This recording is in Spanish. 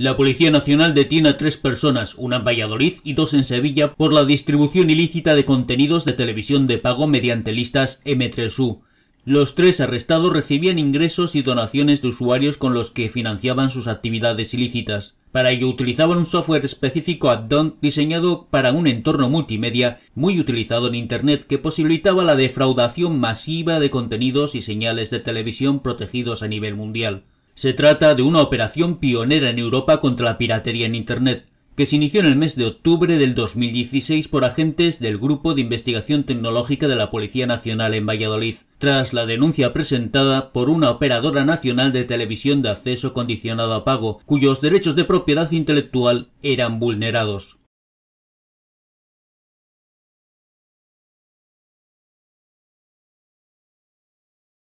La Policía Nacional detiene a tres personas, una en Valladolid y dos en Sevilla, por la distribución ilícita de contenidos de televisión de pago mediante listas M3U. Los tres arrestados recibían ingresos y donaciones de usuarios con los que financiaban sus actividades ilícitas. Para ello utilizaban un software específico add diseñado para un entorno multimedia muy utilizado en Internet que posibilitaba la defraudación masiva de contenidos y señales de televisión protegidos a nivel mundial. Se trata de una operación pionera en Europa contra la piratería en Internet, que se inició en el mes de octubre del 2016 por agentes del Grupo de Investigación Tecnológica de la Policía Nacional en Valladolid, tras la denuncia presentada por una operadora nacional de televisión de acceso condicionado a pago, cuyos derechos de propiedad intelectual eran vulnerados.